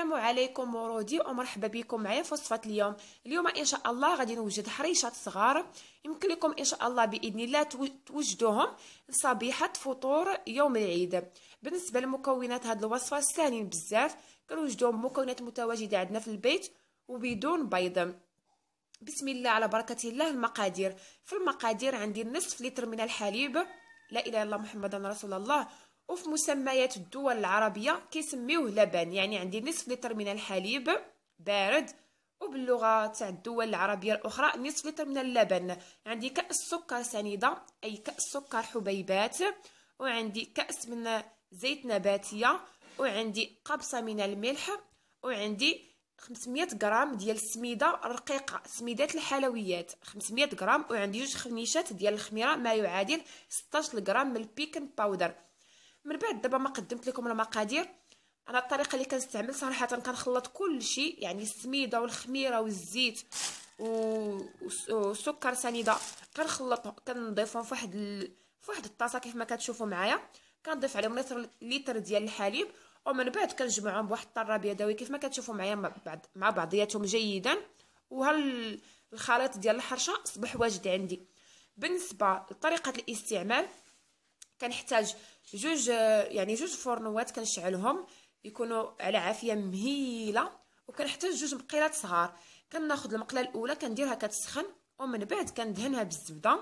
السلام عليكم ورودي ومرحبا بكم معايا في وصفه اليوم اليوم ان شاء الله غادي نوجد حريشات صغار يمكن لكم ان شاء الله باذن الله توجدوهم لصبيحه فطور يوم العيد بالنسبه لمكونات هذه الوصفه ساهلين بزاف كنوجدو مكونات متواجده عندنا في البيت وبدون بيض بسم الله على بركه الله المقادير في المقادير عندي نصف لتر من الحليب لا اله الا الله محمد رسول الله وفي مسميات الدول العربية كيسميوه لبن يعني عندي نصف لتر من الحليب بارد وباللغة تاع الدول العربية الأخرى نصف لتر من اللبن عندي كأس سكر سنيدة أي كأس سكر حبيبات وعندي كأس من زيت نباتية وعندي قبصة من الملح وعندي 500 غرام ديال السميده الرقيقه سميدات الحلويات 500 غرام وعندي جوج خنيشات ديال الخميره ما يعادل 16 غرام من البيكن باودر من بعد دابا ما قدمت لكم المقادير انا الطريقه اللي كنستعمل صراحه كنخلط كل شيء يعني السميده والخميره والزيت والسكر سنيده كنخلطهم كنضيفهم فواحد ال... فواحد الطاسه كيف ما كتشوفوا معايا كنضيف عليهم لتر لتر ديال الحليب ومن بعد كنجمعهم بواحد الطراب يدوي كيف ما كتشوفوا معايا مع, بعض... مع بعضياتهم جيدا وهال الخليط ديال الحرشه اصبح واجد عندي بالنسبه لطريقه الاستعمال كنحتاج جوج يعني جوج فرنوات كنشعلهم يكونوا على عافيه مهيله وكنحتاج جوج مقيلات صغار كناخذ المقله الاولى كنديرها كتسخن ومن بعد كندهنها بالزبده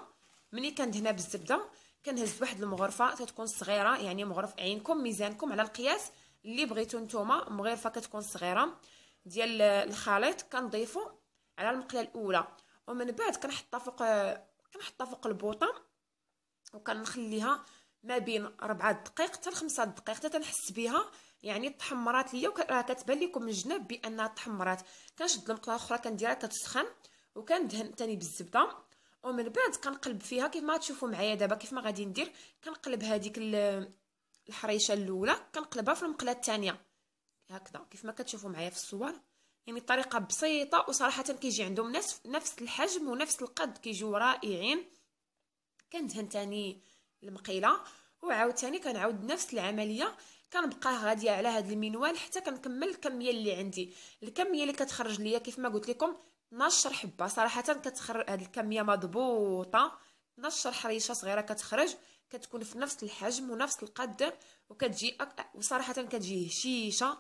ملي كندهنها بالزبده كنهز واحد المغرفه تتكون صغيره يعني مغرف عينكم ميزانكم على القياس اللي بغيتو نتوما مغرفه كتكون صغيره ديال الخليط كنضيفو على المقله الاولى ومن بعد كنحطها فوق كنحطها فوق البوطه وكنخليها ما بين 4 دقائق حتى 5 دقائق حتى تنحس بها يعني تحمرات ليا راه كتبان لكم من الجناب بانها تحمرات كنشد المقله اخرى كنديرها كتسخن وكندهن تاني بالزبده ومن بعد كنقلب فيها كيف ما تشوفوا معايا دابا كيف ما غادي ندير كنقلب هذيك الحريشه الاولى كنقلبها في المقله الثانيه هكذا كيف ما كتشوفوا معايا في الصور يعني طريقه بسيطه وصراحه كيجي عندهم نفس نفس الحجم ونفس القد كيجيو رائعين كندهن تاني المقيله وعاوتاني كنعاود نفس العمليه كنبقى غاديه على هاد المنوال حتى كنكمل الكميه اللي عندي الكميه اللي كتخرج ليا كيف ما قلت لكم 12 حبه صراحه كتخرج هاد الكميه مضبوطه 12 حريشه صغيره كتخرج كتكون في نفس الحجم ونفس القد وكتجي أك... وصراحه كتجي هشيشه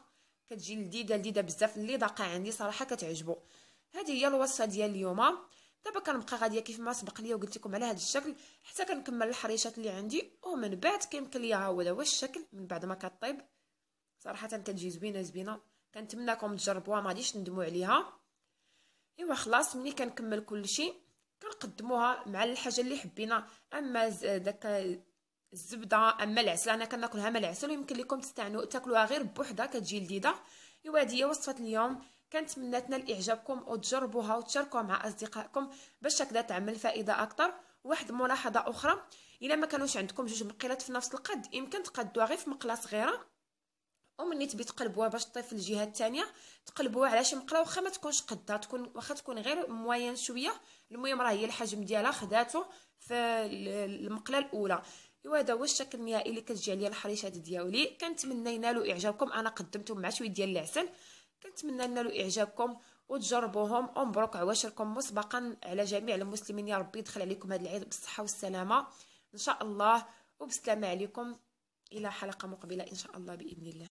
كتجي لذيذه لذيذه بزاف اللي ضاقه عندي صراحه كتعجبو هذه هي الوصفه ديال اليوم دابا كنبقى غاديه كيف ما سبق ليا وقلت لكم على هذا الشكل حتى كنكمل الحريشات اللي عندي ومن بعد كيمكن ليا ها هو هو الشكل من بعد ما كطيب صراحه كتجي زوينه زوينه كنتمناكم تجربوها ما غاديش ندموا عليها ايوا خلاص ملي كنكمل كلشي كنقدموها مع الحاجه اللي حبينا اما داك الزبده اما العسل انا كناكلها مع العسل ويمكن لكم تستعنوا تاكلوها غير بوحدها كتجي لذيذه ايوا هذه هي وصفه اليوم كنتمنى الاعجابكم وتجربوها وتشاركوها مع اصدقائكم باش هكذا تعمل فائده اكثر واحد ملاحظه اخرى الا ما كانوش عندكم جوج مقيلات في نفس القد يمكن تقدوها غير في مقله صغيره ومني تبي تقلبوها باش تطيب في الجهه الثانيه تقلبوها على شي مقله واخا ما تكونش قدها تكون واخا تكون غير موين شويه المهم راه هي الحجم ديالها خداتو في المقله الاولى هذا هو الشكل النهائي اللي كتجي عليا الحريشات ديالي كنتمنى ينالوا اعجابكم انا قدمتهم مع شويه ديال العسل كنتمنى نالوا اعجابكم وتجربوهم ومبروك عواشركم مسبقا على جميع المسلمين يا ربي يدخل عليكم هذا العيد بالصحه والسلامه ان شاء الله وبسلامه عليكم الى حلقه مقبله ان شاء الله باذن الله